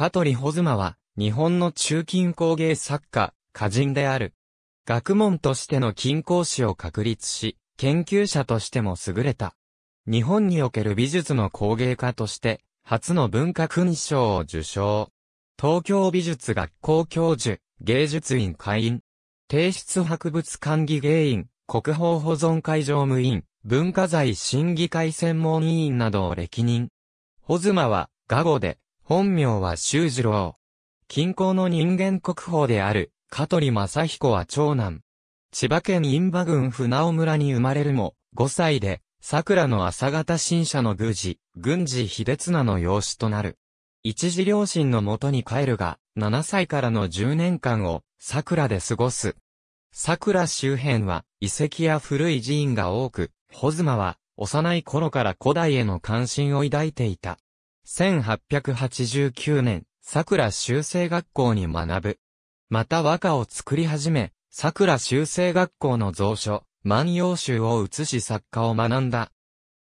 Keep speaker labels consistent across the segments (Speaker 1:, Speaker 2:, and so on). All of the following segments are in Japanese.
Speaker 1: 香取ズ妻は、日本の中近工芸作家、歌人である。学問としての近郊史を確立し、研究者としても優れた。日本における美術の工芸家として、初の文化勲章を受賞。東京美術学校教授、芸術院会員。提出博物館議芸員、国宝保存会常務員、文化財審議会専門委員などを歴任。ホズマは、画語で、本名は修二郎。近郊の人間国宝である、香取正彦は長男。千葉県印馬郡船尾村に生まれるも、5歳で、桜の朝方新社の宮司、郡司秀綱の養子となる。一時両親のもとに帰るが、7歳からの10年間を、桜で過ごす。桜周辺は、遺跡や古い寺院が多く、穂妻は、幼い頃から古代への関心を抱いていた。1889年、桜修正学校に学ぶ。また和歌を作り始め、桜修正学校の蔵書、万葉集を写し作家を学んだ。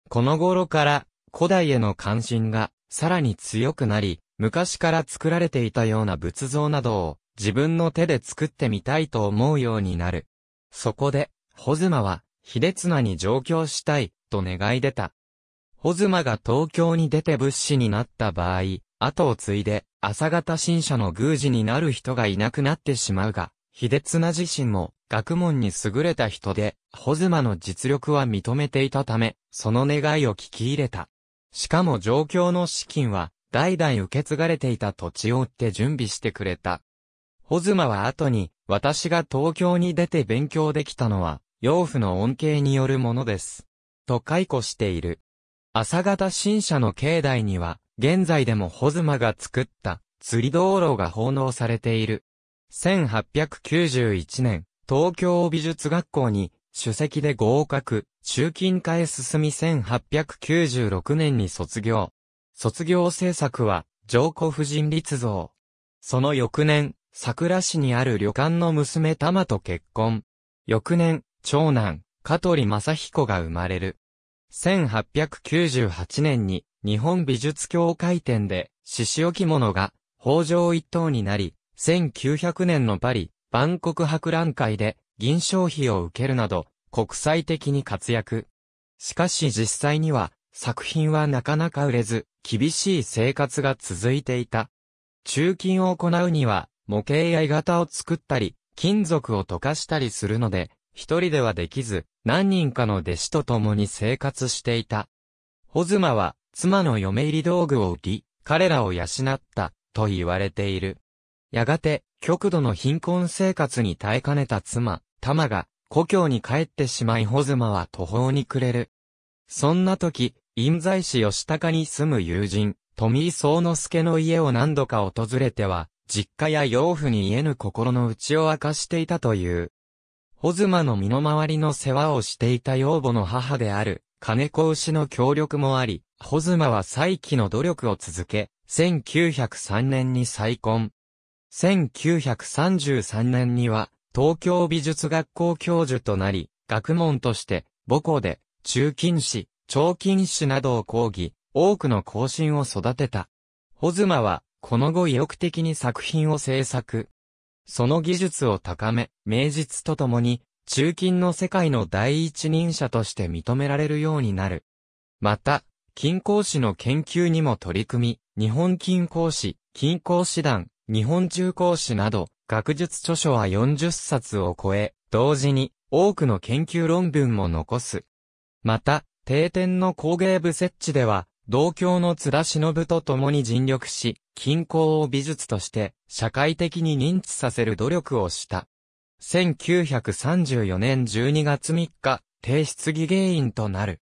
Speaker 1: この頃から、古代への関心が、さらに強くなり、昔から作られていたような仏像などを、自分の手で作ってみたいと思うようになる。そこで、ホズマは、秀綱に上京したい、と願い出た。ホズマが東京に出て仏師になった場合、後を継いで、朝方新社の宮司になる人がいなくなってしまうが、秀綱自身も学問に優れた人で、ホズマの実力は認めていたため、その願いを聞き入れた。しかも状況の資金は、代々受け継がれていた土地を売って準備してくれた。ホズマは後に、私が東京に出て勉強できたのは、養父の恩恵によるものです。と解雇している。朝方新社の境内には、現在でもホズマが作った釣り道路が奉納されている。1891年、東京美術学校に主席で合格、中近化へ進み1896年に卒業。卒業制作は、上古婦人立像。その翌年、桜市にある旅館の娘玉と結婚。翌年、長男、香取正彦が生まれる。1898年に日本美術協会展で獅子置物が北条一等になり、1900年のパリ、万国博覧会で銀賞費を受けるなど国際的に活躍。しかし実際には作品はなかなか売れず、厳しい生活が続いていた。中金を行うには模型や鋳型を作ったり、金属を溶かしたりするので、一人ではできず、何人かの弟子と共に生活していた。ホズマは、妻の嫁入り道具を売り、彼らを養った、と言われている。やがて、極度の貧困生活に耐えかねた妻、タマが、故郷に帰ってしまいホズマは途方に暮れる。そんな時、印西市吉高に住む友人、富井宗之助の家を何度か訪れては、実家や養父に言えぬ心の内を明かしていたという。ホズマの身の回りの世話をしていた養母の母である、金子牛の協力もあり、ホズマは再起の努力を続け、1903年に再婚。1933年には、東京美術学校教授となり、学問として、母校で、中近史、長近史などを講義、多くの後進を育てた。ホズマは、この後意欲的に作品を制作、その技術を高め、名実とともに、中近の世界の第一人者として認められるようになる。また、金郊師の研究にも取り組み、日本金郊師、金郊師団、日本中工師など、学術著書は40冊を超え、同時に多くの研究論文も残す。また、定点の工芸部設置では、同郷の津田忍と共に尽力し、金郊を美術として、社会的に認知させる努力をした。1934年12月3日、提出疑原因となる。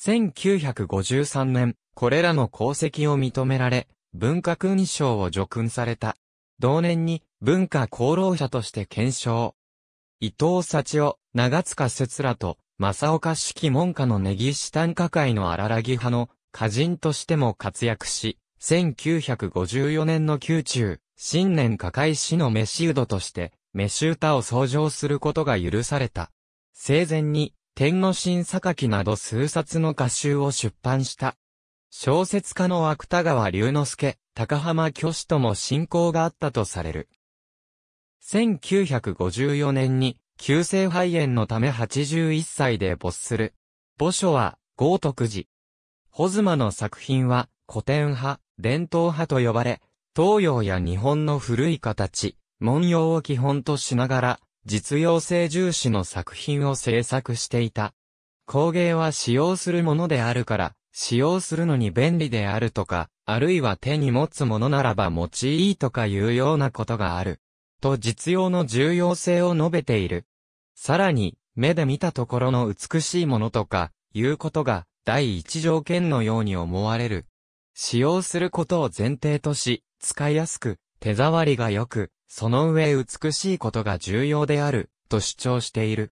Speaker 1: 1953年、これらの功績を認められ、文化勲章を叙勲された。同年に文化功労者として検証。伊藤幸夫、長塚節らと、正岡式門下の根岸短歌会の荒らぎ派の歌人としても活躍し、1954年の宮中、新年加海死の飯うどとして、飯う歌を創上することが許された。生前に、天の神榊など数冊の歌集を出版した。小説家の芥川龍之介、高浜虚子とも親交があったとされる。1954年に、急性肺炎のため81歳で没する。墓所は、豪徳寺。ホズマの作品は、古典派、伝統派と呼ばれ、東洋や日本の古い形、文様を基本としながら、実用性重視の作品を制作していた。工芸は使用するものであるから、使用するのに便利であるとか、あるいは手に持つものならば持ちいいとかいうようなことがある。と実用の重要性を述べている。さらに、目で見たところの美しいものとか、いうことが、第一条件のように思われる。使用することを前提とし、使いやすく、手触りが良く、その上美しいことが重要である、と主張している。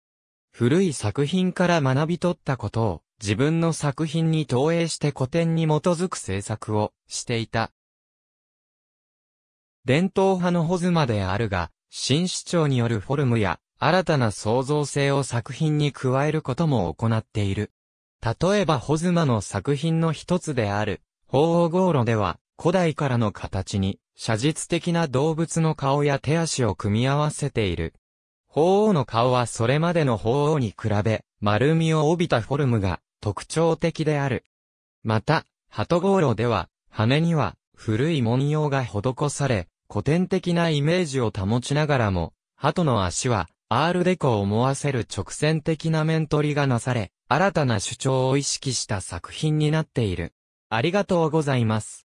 Speaker 1: 古い作品から学び取ったことを、自分の作品に投影して古典に基づく制作をしていた。伝統派のホズマであるが、新主張によるフォルムや新たな創造性を作品に加えることも行っている。例えばホズマの作品の一つである、鳳凰炉では、古代からの形に、写実的な動物の顔や手足を組み合わせている。鳳凰の顔はそれまでの鳳凰に比べ、丸みを帯びたフォルムが特徴的である。また、鳩ゴーロでは、羽には古い文様が施され、古典的なイメージを保ちながらも、鳩の足は、アールデコを思わせる直線的な面取りがなされ、新たな主張を意識した作品になっている。ありがとうございます。